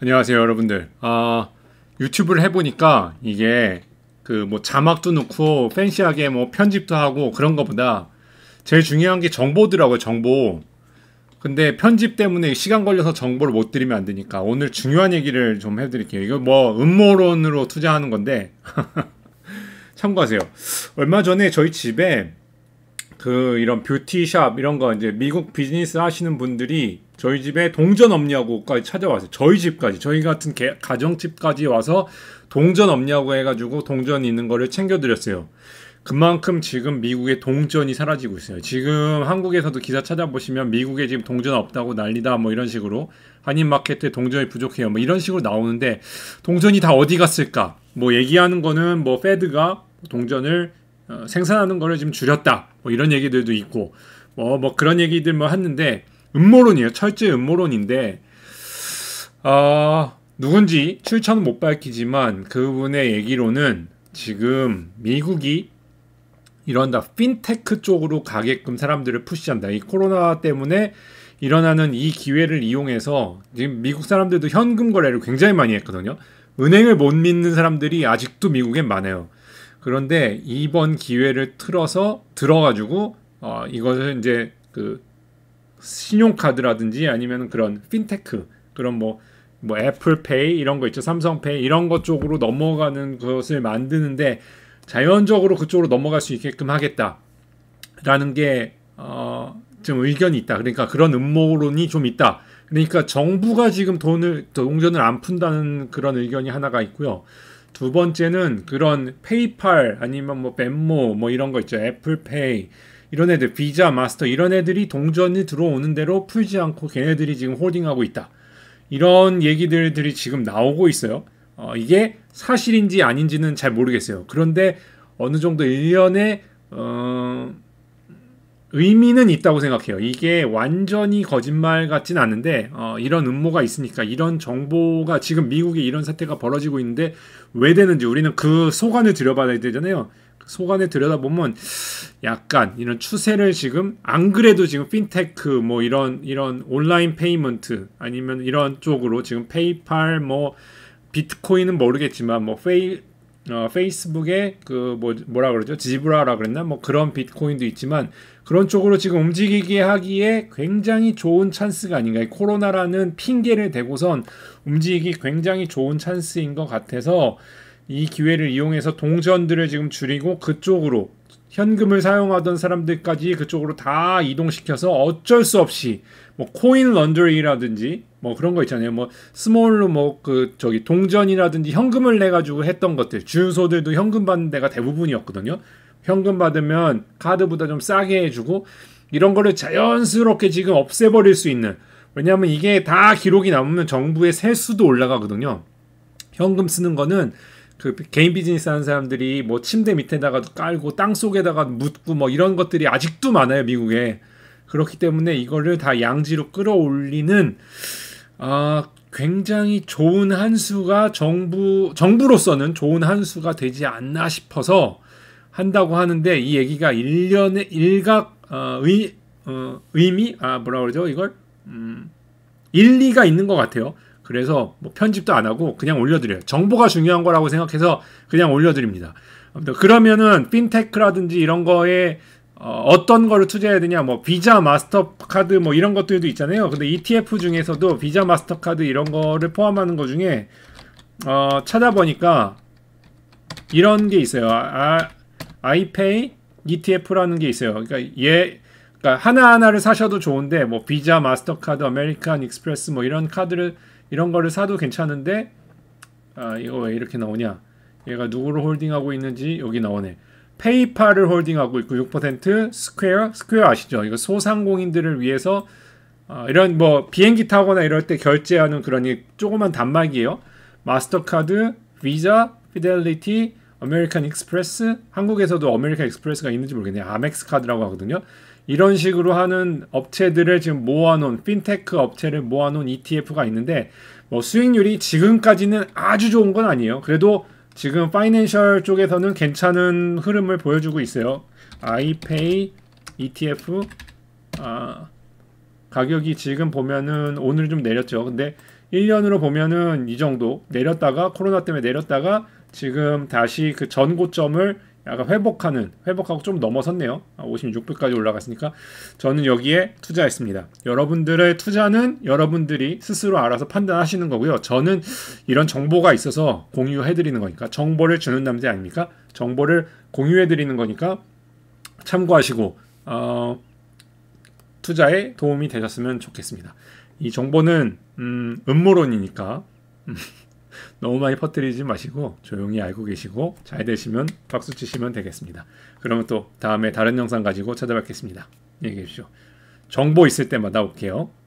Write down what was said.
안녕하세요, 여러분들. 아, 유튜브를 해보니까 이게 그 뭐 자막도 넣고 팬시하게 뭐 편집도 하고 그런 것보다 제일 중요한 게 정보더라고요, 정보. 근데 편집 때문에 시간 걸려서 정보를 못 드리면 안 되니까 오늘 중요한 얘기를 좀 해드릴게요. 이거 뭐 음모론으로 투자하는 건데 참고하세요. 얼마 전에 저희 집에 그 이런 뷰티샵 이런 거 이제 미국 비즈니스 하시는 분들이 저희 집에 동전 없냐고까지 찾아와서 저희 집까지 저희 같은 개, 가정집까지 와서 동전 없냐고 해가지고 동전 있는 거를 챙겨드렸어요. 그만큼 지금 미국의 동전이 사라지고 있어요. 지금 한국에서도 기사 찾아보시면 미국에 지금 동전 없다고 난리다 뭐 이런 식으로 한인마켓에 동전이 부족해요 뭐 이런 식으로 나오는데 동전이 다 어디 갔을까 뭐 얘기하는 거는 뭐 페드가 동전을 어, 생산하는 거를 지금 줄였다. 뭐 이런 얘기들도 있고 뭐, 뭐 그런 얘기들 뭐 하는데 음모론이에요. 철저히 음모론인데 어, 누군지 출처는 못 밝히지만 그분의 얘기로는 지금 미국이 이런다 핀테크 쪽으로 가게끔 사람들을 푸시한다. 이 코로나 때문에 일어나는 이 기회를 이용해서 지금 미국 사람들도 현금 거래를 굉장히 많이 했거든요. 은행을 못 믿는 사람들이 아직도 미국엔 많아요. 그런데 이번 기회를 틀어서 들어가지고 어, 이것을 이제 그 신용카드라든지 아니면 그런 핀테크 그런 뭐 뭐 애플페이 이런 거 있죠 삼성페이 이런 것 쪽으로 넘어가는 것을 만드는데 자연적으로 그쪽으로 넘어갈 수 있게끔 하겠다라는 게 어, 지금 의견이 있다 그러니까 그런 음모론이 좀 있다 그러니까 정부가 지금 돈을 동전을 안 푼다는 그런 의견이 하나가 있고요 두 번째는 그런 페이팔 아니면 뭐 벤모 뭐 이런 거 있죠. 애플페이 이런 애들 비자 마스터 이런 애들이 동전이 들어오는 대로 풀지 않고 걔네들이 지금 홀딩하고 있다. 이런 얘기들이 지금 나오고 있어요. 어, 이게 사실인지 아닌지는 잘 모르겠어요. 그런데 어느 정도 1년에 어, 의미는 있다고 생각해요. 이게 완전히 거짓말 같진 않은데 어, 이런 음모가 있으니까 이런 정보가 지금 미국에 이런 사태가 벌어지고 있는데 왜 되는지 우리는 그 소관을 들여받아야 되잖아요. 그 소관에 들여다보면 약간 이런 추세를 지금 안 그래도 지금 핀테크 뭐 이런 이런 온라인 페이먼트 아니면 이런 쪽으로 지금 페이팔 뭐 비트코인은 모르겠지만 뭐 페이 어, 페이스북에 그뭐 뭐라 그러죠 지브라라 그랬나 뭐 그런 비트코인도 있지만 그런 쪽으로 지금 움직이게 하기에 굉장히 좋은 찬스가 아닌가. 코로나라는 핑계를 대고선 움직이기 굉장히 좋은 찬스인 것 같아서 이 기회를 이용해서 동전들을 지금 줄이고 그쪽으로 현금을 사용하던 사람들까지 그쪽으로 다 이동시켜서 어쩔 수 없이 뭐 코인 런더리라든지 뭐 그런 거 있잖아요. 뭐 스몰로 뭐 그 저기 동전이라든지 현금을 내 가지고 했던 것들 주유소들도 현금 받는 데가 대부분이었거든요. 현금 받으면 카드보다 좀 싸게 해주고 이런 거를 자연스럽게 지금 없애버릴 수 있는 왜냐하면 이게 다 기록이 남으면 정부의 세수도 올라가거든요. 현금 쓰는 거는 그 개인 비즈니스 하는 사람들이 뭐 침대 밑에다가 깔고 땅 속에다가 묻고 뭐 이런 것들이 아직도 많아요 미국에 그렇기 때문에 이거를 다 양지로 끌어올리는 아 굉장히 좋은 한 수가 정부 정부로서는 좋은 한 수가 되지 않나 싶어서 한다고 하는데 이 얘기가 일련의 일각 어, 의, 어, 의미 아 뭐라 그러죠 이걸 음, 일리가 있는 것 같아요. 그래서 뭐 편집도 안 하고 그냥 올려드려요. 정보가 중요한 거라고 생각해서 그냥 올려드립니다. 그러면은 핀테크라든지 이런 거에 어, 떤 거를 투자해야 되냐 뭐 비자 마스터카드 뭐 이런 것들도 있잖아요. 근데 ETF 중에서도 비자 마스터카드 이런 거를 포함하는 것 중에 어, 찾아보니까 이런 게 있어요. 아, 아이페이 ETF라는 게 있어요. 그러니까 얘 그러니까 하나하나를 사셔도 좋은데 뭐 비자, 마스터카드, 아메리칸 익스프레스 뭐 이런 카드를 이런 거를 사도 괜찮은데 아 이거 왜 이렇게 나오냐? 얘가 누구를 홀딩하고 있는지 여기 나오네. 페이팔을 홀딩하고 있고 6% 스퀘어 스퀘어 아시죠? 이거 소상공인들을 위해서 아, 이런 뭐 비행기 타거나 이럴 때 결제하는 그런 이 조그만 단말기예요. 마스터카드, 비자, 피델리티, 아메리칸 익스프레스 한국에서도 아메리칸 익스프레스가 있는지 모르겠네요. 아멕스 카드라고 하거든요. 이런 식으로 하는 업체들을 지금 모아놓은 핀테크 업체를 모아놓은 ETF가 있는데 뭐 수익률이 지금까지는 아주 좋은 건 아니에요. 그래도 지금 파이낸셜 쪽에서는 괜찮은 흐름을 보여주고 있어요. 아이페이 ETF 아, 가격이 지금 보면은 오늘 좀 내렸죠. 근데 1년으로 보면은 이 정도 내렸다가 코로나 때문에 내렸다가 지금 다시 그 전고점을 약간 회복하는 회복하고 좀 넘어섰네요. 56불까지 아, 올라갔으니까 저는 여기에 투자했습니다. 여러분들의 투자는 여러분들이 스스로 알아서 판단하시는 거고요. 저는 이런 정보가 있어서 공유해 드리는 거니까 정보를 주는 남자 아닙니까? 정보를 공유해 드리는 거니까 참고하시고 어, 투자에 도움이 되셨으면 좋겠습니다. 이 정보는 음, 음모론이니까 음, 너무 많이 퍼뜨리지 마시고 조용히 알고 계시고 잘 되시면 박수 치시면 되겠습니다. 그러면 또 다음에 다른 영상 가지고 찾아뵙겠습니다. 안녕히 계시오 정보 있을 때마다 올게요.